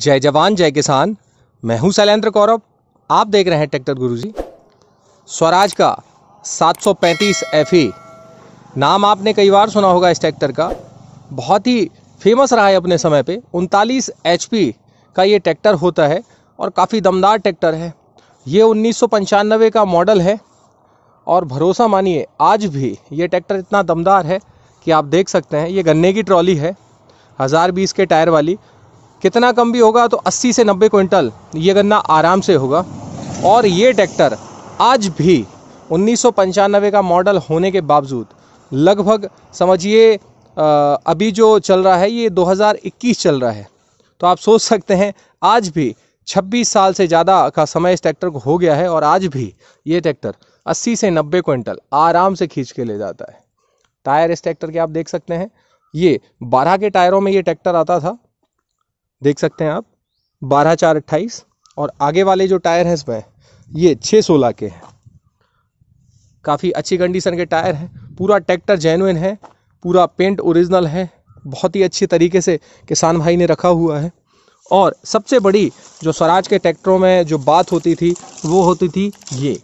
जय जवान जय किसान मैं हूं शैलेंद्र कौरव आप देख रहे हैं ट्रैक्टर गुरुजी स्वराज का 735 ई e। नाम आपने कई बार सुना होगा इस ट्रैक्टर का बहुत ही फेमस रहा है अपने समय पे उनतालीस एच का ये ट्रैक्टर होता है और काफ़ी दमदार ट्रैक्टर है ये उन्नीस का मॉडल है और भरोसा मानिए आज भी ये ट्रैक्टर इतना दमदार है कि आप देख सकते हैं ये गन्ने की ट्रॉली है हज़ार बीस के टायर वाली कितना कम भी होगा तो 80 से 90 क्विंटल ये गन्ना आराम से होगा और ये ट्रैक्टर आज भी उन्नीस का मॉडल होने के बावजूद लगभग समझिए अभी जो चल रहा है ये 2021 चल रहा है तो आप सोच सकते हैं आज भी 26 साल से ज़्यादा का समय इस ट्रैक्टर को हो गया है और आज भी ये ट्रैक्टर 80 से 90 क्विंटल आराम से खींच के ले जाता है टायर इस ट्रैक्टर के आप देख सकते हैं ये बारह के टायरों में ये ट्रैक्टर आता था देख सकते हैं आप बारह चार अट्ठाईस और आगे वाले जो टायर हैं इसमें ये छः सोलह के हैं काफ़ी अच्छी कंडीशन के टायर हैं पूरा ट्रैक्टर जेनुइन है पूरा पेंट ओरिजिनल है बहुत ही अच्छे तरीके से किसान भाई ने रखा हुआ है और सबसे बड़ी जो स्वराज के ट्रैक्टरों में जो बात होती थी वो होती थी ये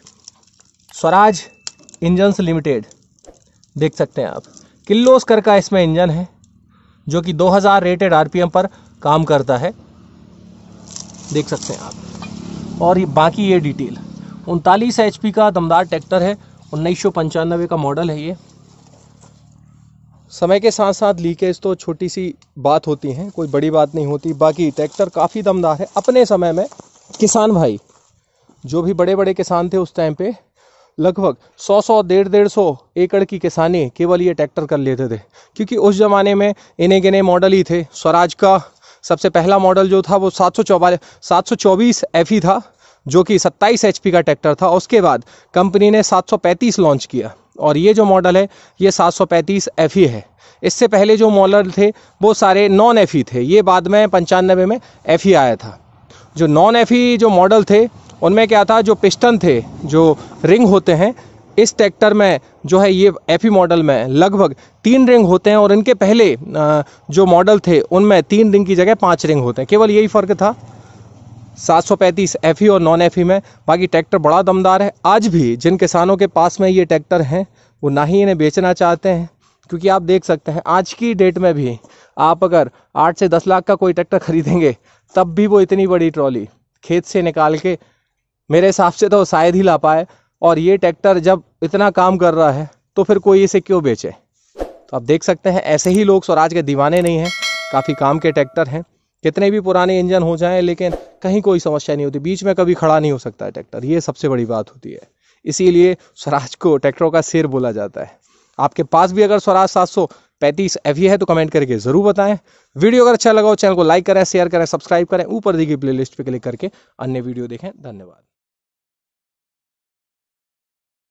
स्वराज इंजन्स लिमिटेड देख सकते हैं आप किलोस्कर का इसमें इंजन है जो कि 2000 रेटेड आरपीएम पर काम करता है देख सकते हैं आप और ये बाकी ये डिटेल उनतालीस एच का दमदार ट्रैक्टर है उन्नीस का मॉडल है ये समय के साथ साथ लीकेज तो छोटी सी बात होती है कोई बड़ी बात नहीं होती बाकी ट्रैक्टर काफ़ी दमदार है अपने समय में किसान भाई जो भी बड़े बड़े किसान थे उस टाइम पे लगभग 100 सौ डेढ़ डेढ़ सौ एकड़ की किसानी केवल ये ट्रैक्टर कर लेते थे क्योंकि उस ज़माने में इन्हें गिने मॉडल ही थे स्वराज का सबसे पहला मॉडल जो था वो सात सौ चौवालीस सात सौ चौबीस एफ ई था जो कि 27 एच का ट्रैक्टर था उसके बाद कंपनी ने 735 लॉन्च किया और ये जो मॉडल है ये 735 एफ है इससे पहले जो मॉडल थे वो सारे नॉन एफ थे ये बाद में पंचानबे में एफ आया था जो नॉन एफ जो मॉडल थे उनमें क्या था जो पिस्टन थे जो रिंग होते हैं इस ट्रैक्टर में जो है ये एफ मॉडल e में लगभग तीन रिंग होते हैं और इनके पहले जो मॉडल थे उनमें तीन रिंग की जगह पाँच रिंग होते हैं केवल यही फ़र्क था सात सौ पैंतीस एफ e और नॉन एफ e में बाकी ट्रैक्टर बड़ा दमदार है आज भी जिन किसानों के पास में ये ट्रैक्टर हैं वो ना ही इन्हें बेचना चाहते हैं क्योंकि आप देख सकते हैं आज की डेट में भी आप अगर आठ से दस लाख का कोई ट्रैक्टर खरीदेंगे तब भी वो इतनी बड़ी ट्रॉली खेत से निकाल के मेरे हिसाब से तो शायद ही ला पाए और ये ट्रैक्टर जब इतना काम कर रहा है तो फिर कोई इसे क्यों बेचे तो आप देख सकते हैं ऐसे ही लोग स्वराज के दीवाने नहीं हैं काफ़ी काम के ट्रैक्टर हैं कितने भी पुराने इंजन हो जाएं लेकिन कहीं कोई समस्या नहीं होती बीच में कभी खड़ा नहीं हो सकता है ट्रैक्टर ये सबसे बड़ी बात होती है इसीलिए स्वराज को ट्रैक्टरों का सिर बोला जाता है आपके पास भी अगर स्वराज सात सौ पैंतीस एफ e है तो कमेंट करके ज़रूर बताएं वीडियो अगर अच्छा लगा हो चैनल को लाइक करें शेयर करें सब्सक्राइब करें ऊपर दी गई प्ले पे क्लिक करके अन्य वीडियो देखें धन्यवाद